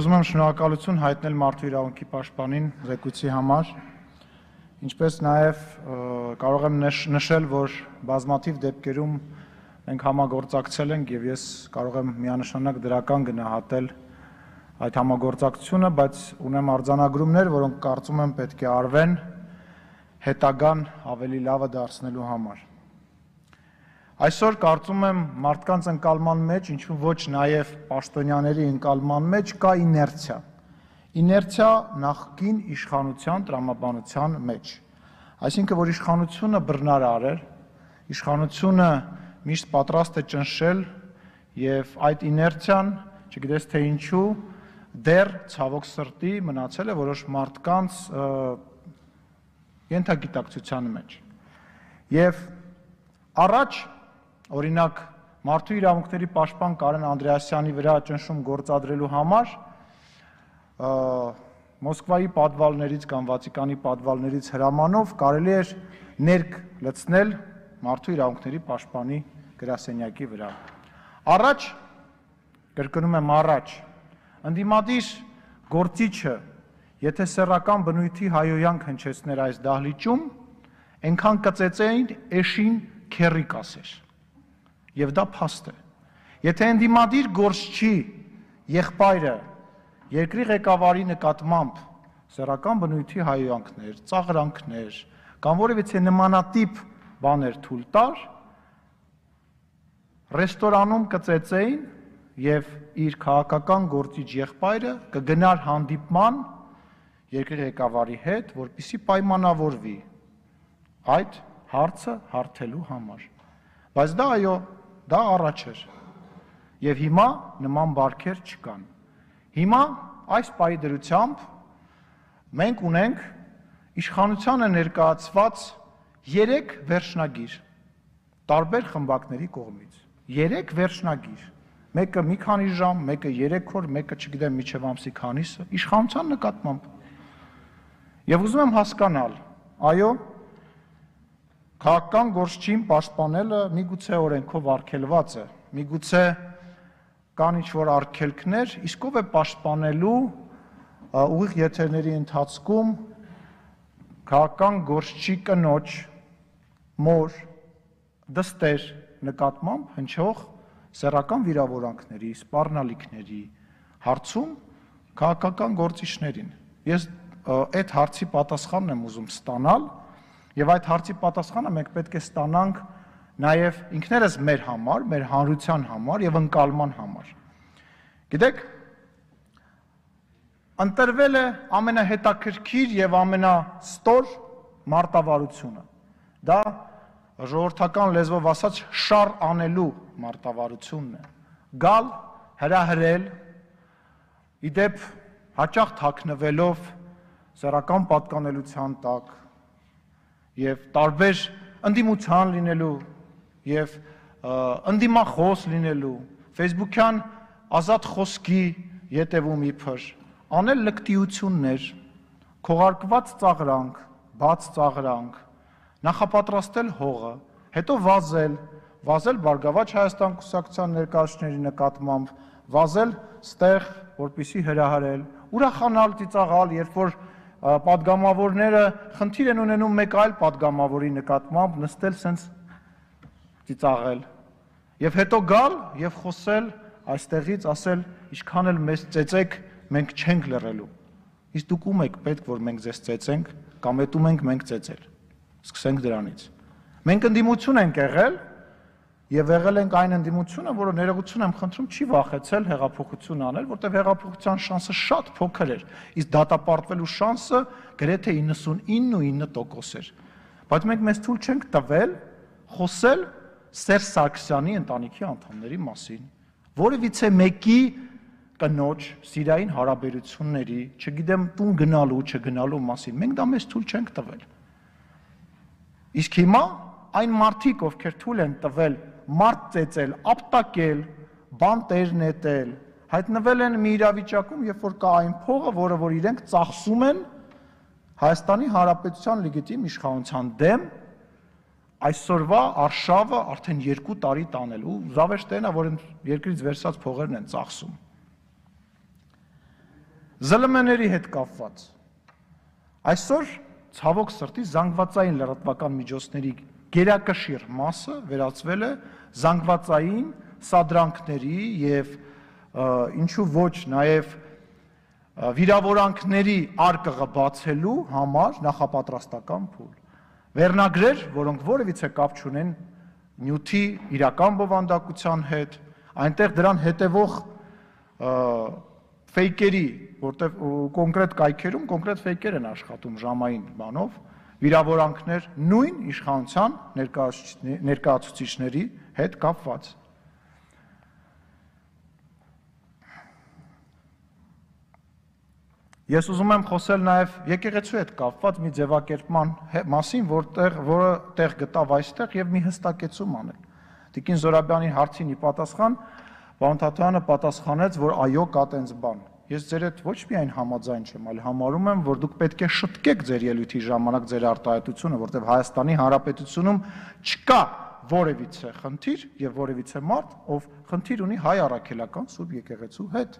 Ուզում եմ շնորհակալություն հայտնել մարդու իրավունքի պաշտպանին զեկույցի համար։ Ինչպես նաև կարող եմ նշել, որ բազմաթիվ դեպքերում մենք համագործակցել ենք եւ ես կարող եմ միանշանակ դրական գնահատել այդ համագործակցությունը, բայց ունեմ արձանագրումներ, որոնք կարծում եմ պետք է արվեն հետագան ավելի լավը դարձնելու համար։ Այսօր կարծում եմ մարդկանց ընկալման մեջ, ինչու ոչ նաև պաշտոնյաների ընկալման մեջ կա իներցիա։ Իներցիա նախքին իշխանության տրամաբանության մեջ։ Այսինքն որ իշխանությունը բռնարար էր, իշխանությունը միշտ պատրաստ է ճնշել եւ այդ իներցիան, չգիտես թե ինչու, դեռ ցավոք սրտի մնացել է որոշ մարդկանց ենթագիտակցության մեջ։ Եվ առաջ Օրինակ, մարդու իրավունքների պաշտպան Կարեն Անդրեասյանի վրա ճնշում գործադրելու համար Մոսկվայի պատվալներից կամ Վատիկանի պատվալներից հրամանով կարելի էր ներկ լցնել մարդու իրավունքների պաշտպանի գրասենյակի վրա։ Առաջ կրկնում եմ առաջ ընդդիմադիր գործիչը եթե սեռական բնույթի հայոյան քնչեցներ այս դահլիճում այնքան կծեցեին էշին քերիկ ասեր եւ դա փաստ է։ Եթե ընդդիմադիր գործ չի եղբայրը երկրի ղեկավարի նկատմամբ սեռական բնույթի հայոյանքներ, ծաղրանքներ կամ որևիցե նմանատիպ բաներ թույլ տար, ռեստորանում կծեծեին եւ իր քաղաքական գործիչ եղբայրը կգնար հանդիպման երկրի ղեկավարի հետ, որպիսի պայմանավորվի այդ հարցը հարթելու համար։ Բայց դա այո, Դա առաջ էր։ Եվ հիմա նման բարքեր չկան։ Հիմա այս պայի դրությամբ մենք ունենք իշխանությանը ներկայացված 3 վերջնագիր տարբեր խմբակների կողմից։ 3 վերջնագիր։ Մեկը մի քանի ժամ, մեկը 3 օր, մեկը չգիտեմ միջև ամսի քանիսը իշխանության նկատմամբ։ Եվ ուզում եմ հասկանալ, այո, քաղաքական գործչին պաշտպանելը միգուցե օրենքով արգելված է, միգուցե կան ինչ-որ արգելքներ, իսկ ով է պաշտպանելու ուղիղ եթերների ընթացքում քաղաքական գործչի կնոջ մոր դստեր նկատմամբ հնչող սեռական վիրավորանքների, սպառնալիքների հարցում քաղաքական գործիչներին։ Ես այդ հարցի պատասխանն եմ ուզում ստանալ Եվ այդ հարցի պատասխանը մենք պետք է ստանանք նաև ինքներս մեր համար, մեր հանրության համար եւ ընկալման համար։ Գիտեք, ընտրվել է ամենահետաքրքիր եւ ամենաստոր մարտավարությունը։ Դա ժողովրդական լեզվով ասած շար անելու մարտավարությունն է։ Գալ, հրահրել, իդեպ հաճախ թաքնվելով սեռական պատկանելության տակ, եւ տարբեր ընդդիմության լինելու եւ ընդդիմախոս լինելու Facebook-յան ազատ խոսքի յետևում իբր անել լկտիություններ, քողարկված ծաղրանք, բաց ծաղրանք, նախապատրաստել հողը, հետո վազել, վազել Բարգավաճ Հայաստան կուսակցության ներկայացների նկատմամբ, վազել ստեղ, որպիսի հրահարել, ուրախանալ, ծիծաղալ, երբ որ падգամավորները խնդիր են ունենում մեկ այլ падգամավորի նկատմամբ նստել սենց ծիծաղել եւ հետո գալ եւ խոսել այստեղից ասել ինչքան էլ մեզ ծեծեք մենք չենք լռելու իսկ դուք ում եք պետք որ մենք ձեզ ծեծենք կամ ետում ենք մենք ծեծել սկսենք դրանից մենք ընդդիմություն ենք եղել եւ եղել ենք այն ընդդիմությունը, որը ներողություն եմ խնդրում, չի վախեցել հեղափոխություն անել, որտեղ հեղափոխության շանսը շատ փոքր էր, իսկ դատապարտվելու շանսը գրեթե 99.9% էր։ Բայց մենք մեզ ցույց չենք տվել խոսել Սերժ Սարգսյանի ընտանիքի անդամների մասին, որևիցե մեկի կնոջ սիրային հարաբերությունների, չգիտեմ, տուն գնալու, չգնալու մասին։ Մենք դա մեզ ցույց չենք տվել։ Իսկ հիմա այն մարդիկ, ովքեր ցույց են տվել մարդ ծեծել, ապտակել, բանտեր նետել, հայտնվել են մի իրավիճակում, երբ որ կա այն փողը, որը որ իրենք ծախսում են Հայաստանի Հանրապետության լեգիտիմ իշխանության դեմ, այսօրվա արշավը արդեն 2 տարի տանել ու Զավեշտենը, որ երկրից վերսած փողերն են ծախսում։ ԶԼՄ-ների հետ կապված։ Այսօր ցավոք սրտի զանգվածային լրատվական միջոցների գերակշիռ մասը վերածվել է զանգվածային սադրանքների եւ ինչու ոչ նաեւ վիրավորանքների արկղը բացելու համար նախապատրաստական փուլ։ Վերնագրեր, որոնք որևիցե կապ չունեն նյութի իրական բովանդակության հետ, այնտեղ դրան հետևող ֆեյքերի, որտեղ կոնկրետ կայքերում կոնկրետ ֆեյքեր են աշխատում ժամային բանով, վիրավորանքներ նույն իշխանության ներկայացուցիչների հետ կապված։ Ես ուզում եմ խոսել նաև եկեղեցու հետ կապված մի ձևակերպման մասին, որտեղ որը տեղ գտավ այստեղ եւ մի հստակեցում անել։ Տիկին Զորաբյանի հարցին ի պատասխան Վանթաթյանը պատասխանեց, որ այո, կա տենց բան ես ձեր հետ ոչ միայն համաձայն չեմ, այլ համարում եմ, որ դուք պետք է շտկեք ձեր ելույթի ժամանակ ձեր արտահայտությունը, որտեղ Հայաստանի Հանրապետությունում չկա որևիցե խնդիր եւ որևիցե մարդ, ով խնդիր ունի հայ առաքելական սուրբ եկեղեցու հետ։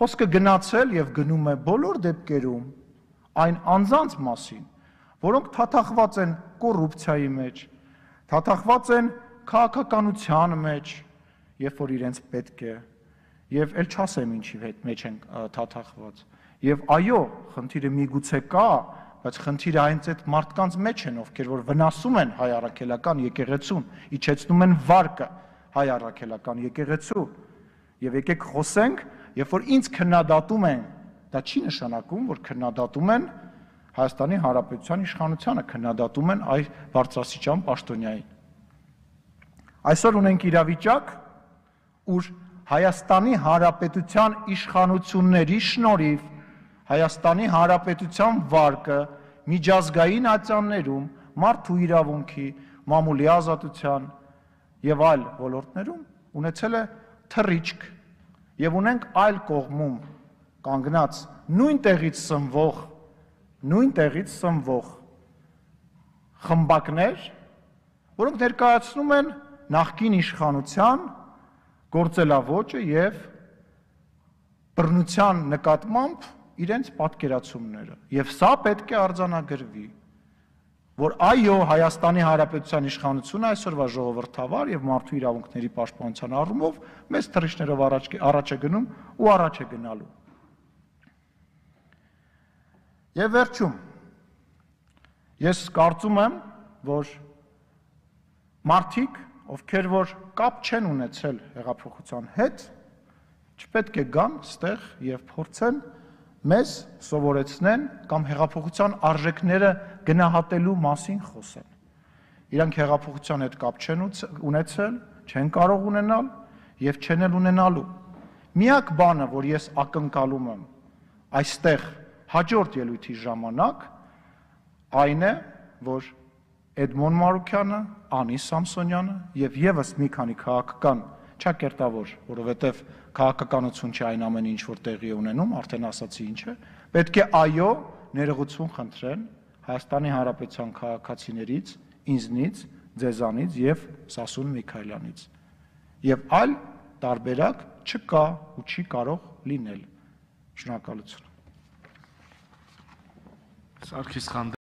Խոսքը գնացել եւ գնում է բոլոր դեպքերում այն անձանց մասին, որոնք թաթախված են կոռուպցիայի մեջ, թաթախված են քաղաքականության մեջ, երբ որ իրենց պետք է եւ ել չասեմ ինչի հետ մեջ են թաթախված։ Եվ այո, խնդիրը միգուցե կա, բայց խնդիրը այնց այդ մարդկանց մեջ են, ովքեր որ վնասում են հայ առաքելական եկեղեցուն, իջեցնում են վարկը հայ առաքելական եկեղեցու։ Եվ եկեք խոսենք, երբ որ ինձ քննադատում են, դա չի նշանակում, որ քննադատում են Հայաստանի Հանրապետության իշխանությանը, քննադատում են այ բարձրաստիճան պաշտոնյային։ Այսօր ունենք իրավիճակ, ուր Հայաստանի Հանրապետության իշխանությունների շնորհիվ Հայաստանի Հանրապետության վարկը միջազգային ացաններում մարդու իրավունքի, մամուլի ազատության եւ այլ ոլորտներում ունեցել է թռիչք եւ ունենք այլ կողմում կանգնած նույն տեղից սնվող նույն տեղից սնվող խմբակներ, որոնք ներկայացնում են նախկին իշխանության գործելաոճը եւ բռնության նկատմամբ իրենց պատկերացումները եւ սա պետք է արձանագրվի որ այո Հայաստանի Հանրապետության իշխանությունը այսօրվա ժողովրդավար եւ մարդու իրավունքների պաշտպանության առումով մեծ թռիչներով առաջ առաջ է գնում ու առաջ է գնալու եւ վերջում ես կարծում եմ որ մարդիկ ովքեր որ կապ չեն ունեցել հեղափոխության հետ, չպետք է գան ստեղ եւ փորձեն մեզ սովորեցնեն կամ հեղափոխության արժեքները գնահատելու մասին խոսեն։ Իրանք հեղափոխության հետ կապ չեն ունեցել, չեն կարող ունենալ եւ չեն էլ ունենալու։ Միակ բանը, որ ես ակնկալում եմ այստեղ հաջորդ ելույթի ժամանակ, այն է, որ Էդմոն Մարուկյանը, Անի Սամսոնյանը եւ եւս մի քանի քաղաքական չակերտավոր, որովհետեւ քաղաքականություն չի այն ամենը, ինչ որ տեղի ունենում, արդեն ասացի ինչ է, պետք է այո ներողություն խնդրեն Հայաստանի Հանրապետության քաղաքացիներից, ինձնից, ձեզանից եւ Սասուն Միքայելյանից։ Եվ այլ տարբերակ չկա ու չի կարող լինել։ Շնորհակալություն։ Սարգիս